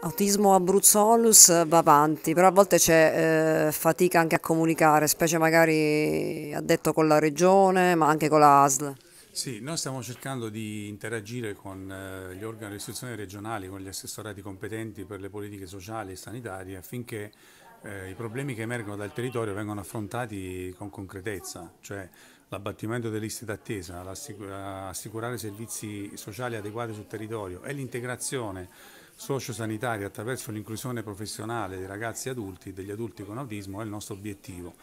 Autismo Abruzzolus va avanti, però a volte c'è eh, fatica anche a comunicare, specie magari a detto con la regione, ma anche con la ASL. Sì, noi stiamo cercando di interagire con eh, gli organi di istruzione regionali, con gli assessorati competenti per le politiche sociali e sanitarie affinché eh, i problemi che emergono dal territorio vengano affrontati con concretezza, cioè l'abbattimento delle liste d'attesa, assicurare servizi sociali adeguati sul territorio e l'integrazione sociosanitaria attraverso l'inclusione professionale dei ragazzi adulti e degli adulti con autismo è il nostro obiettivo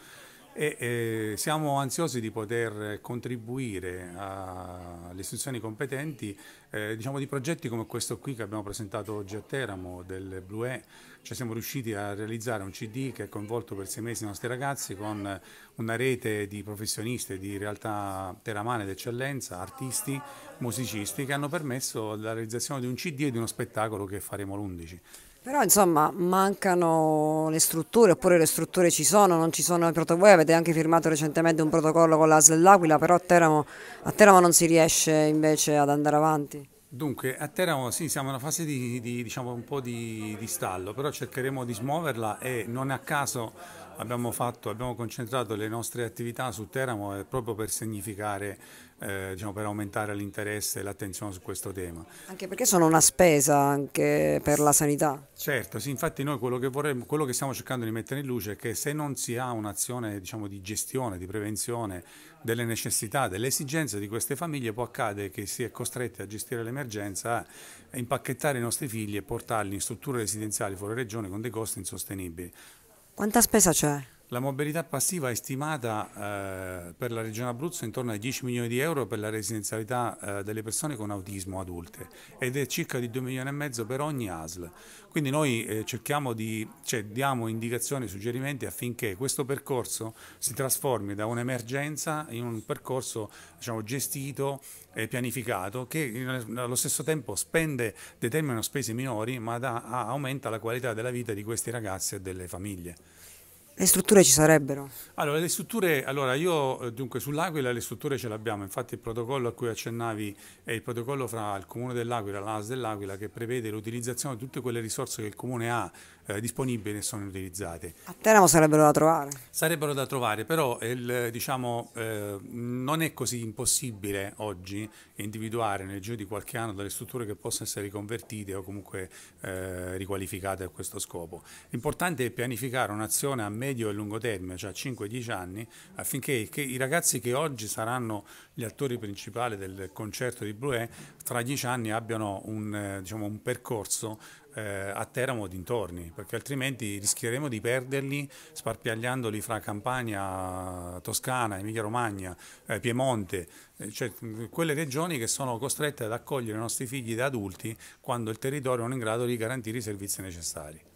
e siamo ansiosi di poter contribuire alle istituzioni competenti eh, diciamo di progetti come questo qui che abbiamo presentato oggi a Teramo del Blue E, cioè siamo riusciti a realizzare un CD che ha coinvolto per sei mesi i nostri ragazzi con una rete di professionisti di realtà teramane d'eccellenza, artisti, musicisti che hanno permesso la realizzazione di un CD e di uno spettacolo che faremo l'11. Però insomma mancano le strutture, oppure le strutture ci sono, non ci sono i protocolli. Voi avete anche firmato recentemente un protocollo con la dell'Aquila, però a Teramo, a Teramo, non si riesce invece ad andare avanti. Dunque, a Teramo sì, siamo in una fase di, di diciamo, un po' di, di stallo, però cercheremo di smuoverla e non a caso Abbiamo, fatto, abbiamo, concentrato le nostre attività su Teramo eh, proprio per significare, eh, diciamo, per aumentare l'interesse e l'attenzione su questo tema. Anche perché sono una spesa anche per la sanità. Certo, sì, infatti noi quello che, vorremmo, quello che stiamo cercando di mettere in luce è che se non si ha un'azione diciamo, di gestione, di prevenzione delle necessità, delle esigenze di queste famiglie, può accadere che si è costretti a gestire l'emergenza, a impacchettare i nostri figli e portarli in strutture residenziali fuori regione con dei costi insostenibili. ¿Cuántas pesas, c'he? La mobilità passiva è stimata eh, per la Regione Abruzzo intorno ai 10 milioni di euro per la residenzialità eh, delle persone con autismo adulte ed è circa di 2 milioni e mezzo per ogni ASL. Quindi noi eh, cerchiamo di, cioè, diamo indicazioni e suggerimenti affinché questo percorso si trasformi da un'emergenza in un percorso diciamo, gestito e pianificato che in, eh, allo stesso tempo spende, determina spese minori ma da, aumenta la qualità della vita di questi ragazzi e delle famiglie. Le strutture ci sarebbero? Allora, le strutture, allora io eh, dunque sull'Aquila le strutture ce le abbiamo, infatti il protocollo a cui accennavi è il protocollo fra il Comune dell'Aquila e l'AS dell'Aquila che prevede l'utilizzazione di tutte quelle risorse che il Comune ha eh, disponibili e sono utilizzate. A Teramo sarebbero da trovare? Sarebbero da trovare, però eh, il, diciamo, eh, non è così impossibile oggi individuare nel giro di qualche anno delle strutture che possono essere riconvertite o comunque eh, riqualificate a questo scopo. L'importante è pianificare un'azione a medio e lungo termine, cioè a 5-10 anni, affinché i ragazzi che oggi saranno gli attori principali del concerto di Blue fra dieci anni abbiano un, eh, diciamo, un percorso eh, a Teramo dintorni, perché altrimenti rischieremo di perderli sparpagliandoli fra Campania, Toscana, Emilia-Romagna, eh, Piemonte, eh, cioè quelle regioni che sono costrette ad accogliere i nostri figli da adulti quando il territorio non è in grado di garantire i servizi necessari.